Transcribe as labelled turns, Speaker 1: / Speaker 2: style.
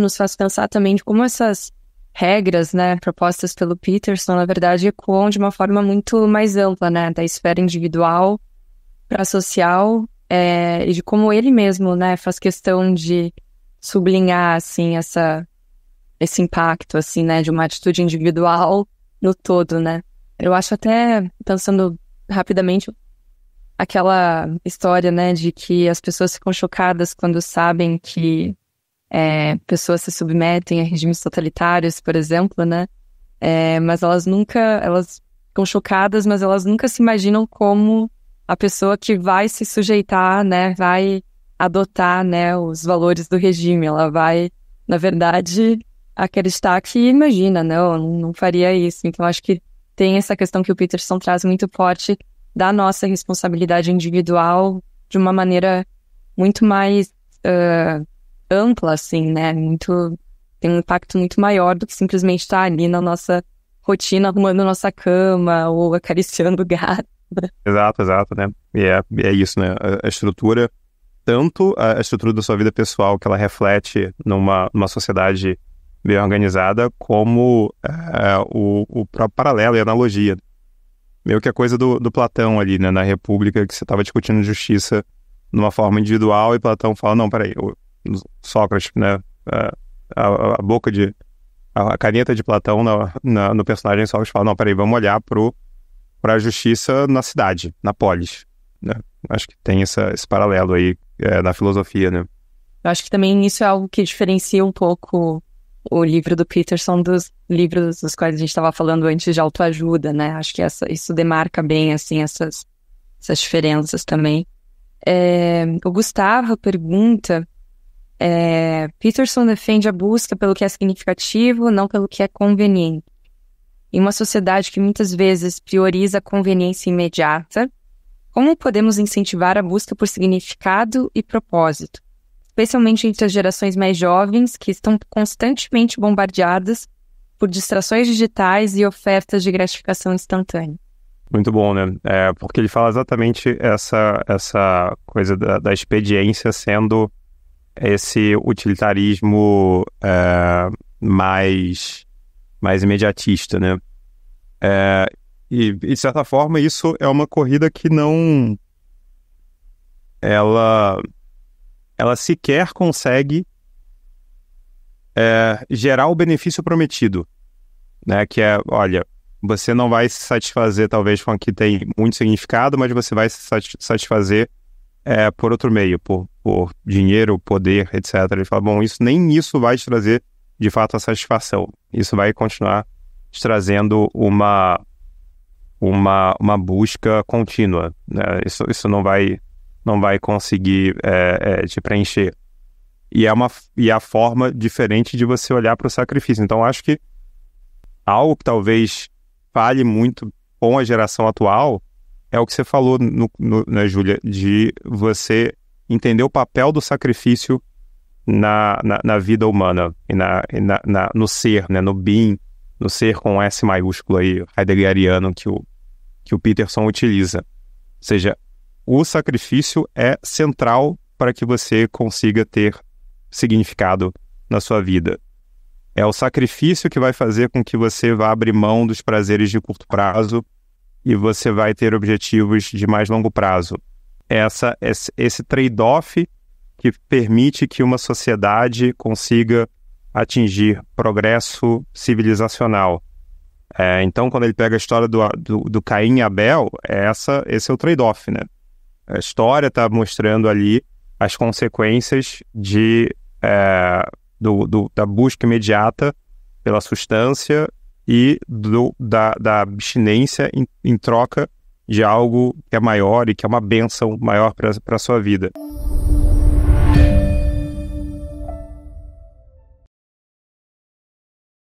Speaker 1: nos faz pensar também de como essas regras, né, propostas pelo Peterson, na verdade, ecoam de uma forma muito mais ampla, né, da esfera individual para social é, e de como ele mesmo, né, faz questão de sublinhar assim essa esse impacto assim, né, de uma atitude individual no todo, né. Eu acho até pensando rapidamente aquela história, né, de que as pessoas ficam chocadas quando sabem que é, pessoas se submetem a regimes totalitários, por exemplo, né? É, mas elas nunca, elas ficam chocadas, mas elas nunca se imaginam como a pessoa que vai se sujeitar, né? Vai adotar, né? Os valores do regime. Ela vai, na verdade, acreditar que imagina, né? não, não faria isso. Então acho que tem essa questão que o Peterson traz muito forte da nossa responsabilidade individual de uma maneira muito mais uh, ampla, assim, né? Muito, tem um impacto muito maior do que simplesmente estar tá ali na nossa rotina, arrumando nossa cama ou acariciando o gato.
Speaker 2: Exato, exato, né? E é, é isso, né? A, a estrutura, tanto a, a, estrutura da sua vida pessoal, que ela reflete numa, numa sociedade bem organizada, como é, o, o paralelo e analogia. Meio que a coisa do, do Platão ali, né? Na República, que você estava discutindo justiça numa forma individual e Platão fala, não, peraí, eu, Sócrates, né? A, a, a boca de. A, a caneta de Platão na, na, no personagem Sócrates fala: não, peraí, vamos olhar para a justiça na cidade, na polis. Né? Acho que tem essa, esse paralelo aí é, na filosofia, né?
Speaker 1: Eu acho que também isso é algo que diferencia um pouco o livro do Peterson dos livros dos quais a gente estava falando antes de autoajuda, né? Acho que essa, isso demarca bem, assim, essas, essas diferenças também. É, o Gustavo pergunta é, Peterson defende a busca pelo que é significativo, não pelo que é conveniente. Em uma sociedade que muitas vezes prioriza a conveniência imediata, como podemos incentivar a busca por significado e propósito, especialmente entre as gerações mais jovens que estão constantemente bombardeadas por distrações digitais e ofertas de gratificação instantânea?
Speaker 2: Muito bom, né? É, porque ele fala exatamente essa, essa coisa da, da expediência sendo esse utilitarismo é, mais, mais imediatista, né? É, e, de certa forma, isso é uma corrida que não... Ela, ela sequer consegue é, gerar o benefício prometido, né? Que é, olha, você não vai se satisfazer talvez com o que tem muito significado, mas você vai se satisfazer é, por outro meio, por, por dinheiro, poder, etc. Ele fala, bom, isso nem isso vai te trazer de fato a satisfação. Isso vai continuar te trazendo uma uma, uma busca contínua. Né? Isso, isso não vai não vai conseguir é, é, te preencher. E é uma e é a forma diferente de você olhar para o sacrifício. Então acho que algo que talvez fale muito com a geração atual é o que você falou, no, no, né, Júlia, de você entender o papel do sacrifício na, na, na vida humana e, na, e na, na, no ser, né, no being, no ser com S maiúsculo aí, heideggeriano, que o, que o Peterson utiliza. Ou seja, o sacrifício é central para que você consiga ter significado na sua vida. É o sacrifício que vai fazer com que você vá abrir mão dos prazeres de curto prazo e você vai ter objetivos de mais longo prazo essa, esse trade-off que permite que uma sociedade consiga atingir progresso civilizacional. É, então, quando ele pega a história do, do, do Caim e Abel, é essa, esse é o trade-off, né? A história está mostrando ali as consequências de, é, do, do, da busca imediata pela substância e do, da, da abstinência em, em troca de algo que é maior e que é uma bênção maior para a sua vida.